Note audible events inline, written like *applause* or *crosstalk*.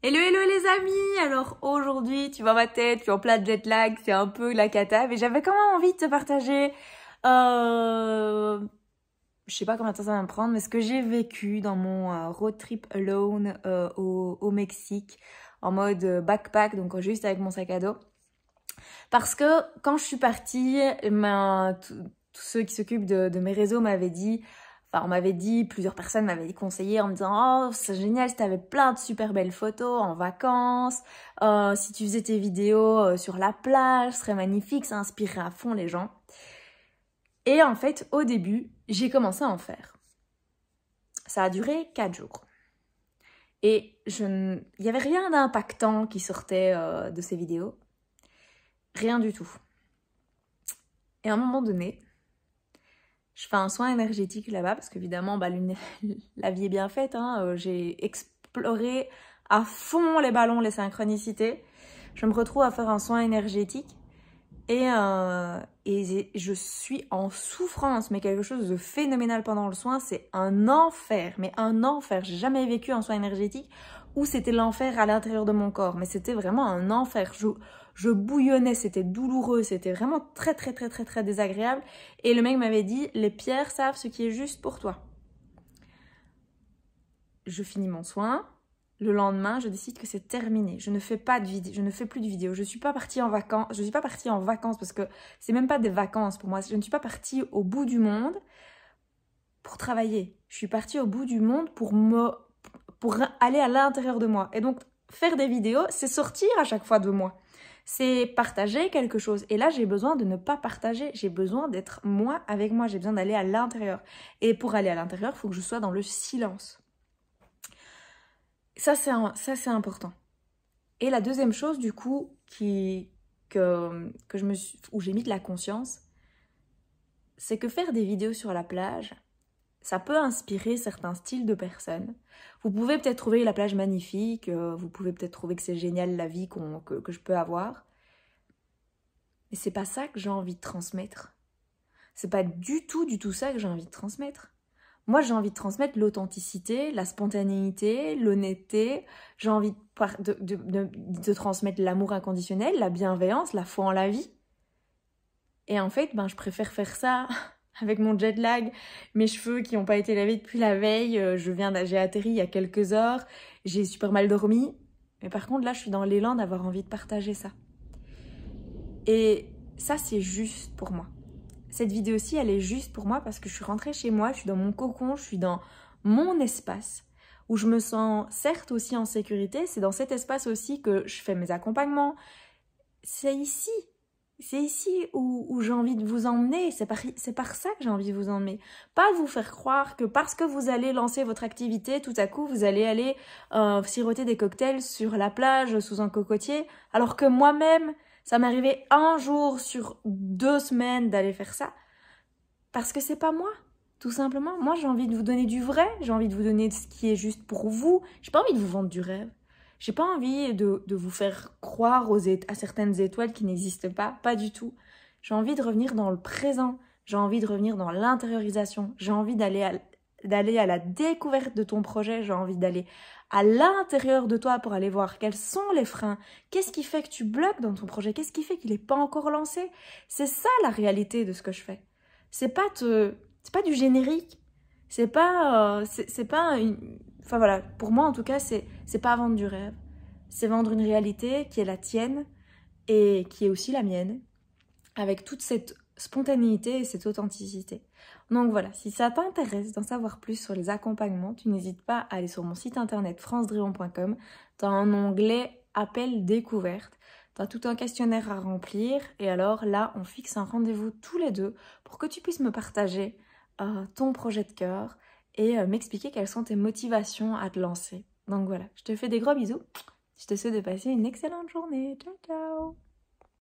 Hello hello les amis Alors aujourd'hui tu vois ma tête, je suis en plein jet lag, c'est un peu la cata, mais j'avais quand même envie de te partager euh, je sais pas combien de temps ça va me prendre, mais ce que j'ai vécu dans mon euh, road trip alone euh, au, Mexique, en mode backpack, donc juste avec mon sac à dos. Parce que quand je suis partie, eh ben, tous ceux qui s'occupent de mes réseaux m'avaient dit Enfin, on m'avait dit, plusieurs personnes m'avaient conseillé en me disant « Oh, c'est génial si avais plein de super belles photos en vacances, oh, si tu faisais tes vidéos euh, sur la plage, ce serait magnifique, ça inspirerait à fond les gens. » Et en fait, au début, j'ai commencé à en faire. Ça a duré 4 jours. Et je il n'y avait rien d'impactant qui sortait euh, de ces vidéos. Rien du tout. Et à un moment donné, je fais un soin énergétique là-bas parce qu'évidemment, bah, *laughs* la vie est bien faite. Hein. Euh, j'ai exploré à fond les ballons, les synchronicités. Je me retrouve à faire un soin énergétique et, euh, et je suis en souffrance, mais quelque chose de phénoménal pendant le soin, c'est un enfer, mais un enfer. J'ai jamais vécu un soin énergétique où c'était l'enfer à l'intérieur de mon corps, mais c'était vraiment un enfer. je bouillonnais, c'était douloureux, c'était vraiment très très très très très désagréable. Et le mec m'avait dit, les pierres savent ce qui est juste pour toi. Je finis mon soin, le lendemain, je décide que c'est terminé. Je ne fais pas de vidéo, je ne fais plus de Je suis pas partie en vacances, je suis pas partie en vacances parce que c'est même pas des vacances pour moi. Je ne suis pas partie au bout du monde pour travailler. Je suis partie au bout du monde pour pour aller à l'intérieur de moi. Et donc faire des vidéos, c'est sortir à chaque fois de moi. C'est partager quelque chose. Et là, j'ai besoin de ne pas partager. J'ai besoin d'être moi avec moi. J'ai besoin d'aller à l'intérieur. Et pour aller à l'intérieur, il faut que je sois dans le silence. Ça, c'est, important. Et la deuxième chose, du coup, que, je me où j'ai mis de la conscience, c'est que faire des vidéos sur la plage, ça peut inspirer certains styles de personnes. Vous pouvez peut-être trouver la plage magnifique, euh, vous pouvez peut-être trouver que c'est génial la vie que, que je peux avoir. Mais c'est pas ça que j'ai envie de transmettre. C'est pas du tout, du tout ça que j'ai envie de transmettre. Moi, j'ai envie de transmettre l'authenticité, la spontanéité, l'honnêteté. J'ai envie de, transmettre l'amour inconditionnel, la bienveillance, la foi en la vie. Et en fait, ben, je préfère faire ça *laughs* avec mon jet lag, mes cheveux qui n'ont pas été lavés depuis la veille. Euh, je viens, j'ai atterri il y a quelques heures. J'ai super mal dormi. Mais par contre, là, je suis dans l'élan d'avoir envie de partager ça. Et ça, c'est juste pour moi cette vidéo-ci, elle est juste pour moi parce que je suis rentrée chez moi, je suis dans mon cocon, je suis dans mon espace où je me sens certes aussi en sécurité, c'est dans cet espace aussi que je fais mes accompagnements. C'est ici, c'est ici où, j'ai envie de vous emmener, c'est par, ça que j'ai envie de vous emmener. Pas vous faire croire que parce que vous allez lancer votre activité, tout à coup vous allez aller euh, siroter des cocktails sur la plage sous un cocotier, alors que moi-même, ça m'arrivait un jour sur deux semaines d'aller faire ça parce que c'est pas moi, tout simplement. Moi, j'ai envie de vous donner du vrai, j'ai envie de vous donner ce qui est juste pour vous. J'ai pas envie de vous vendre du rêve. J'ai pas envie de, de, vous faire croire aux à certaines étoiles qui n'existent pas, pas du tout. J'ai envie de revenir dans le présent, j'ai envie de revenir dans l'intériorisation, j'ai envie d'aller d'aller à la découverte de ton projet, j'ai envie d'aller à l'intérieur de toi pour aller voir quels sont les freins, qu'est-ce qui fait que tu bloques dans ton projet, qu'est-ce qui fait qu'il n'est pas encore lancé. C'est ça la réalité de ce que je fais. C'est pas te... c'est pas du générique, c'est pas euh, c'est pas une... enfin voilà, pour moi en tout cas, c'est c'est pas vendre du rêve. C'est vendre une réalité qui est la tienne et qui est aussi la mienne avec toute cette spontanéité et cette authenticité. Donc voilà, si ça t'intéresse d'en savoir plus sur les accompagnements, tu n'hésites pas à aller sur mon site internet francedreon.com. T'as un onglet appel découverte. T'as tout un questionnaire à remplir et alors là, on fixe un rendez-vous tous les deux pour que tu puisses me partager euh, ton projet de cœur et euh, m'expliquer quelles sont tes motivations à te lancer. Donc voilà, je te fais des gros bisous. Je te souhaite de passer une excellente journée. Ciao ciao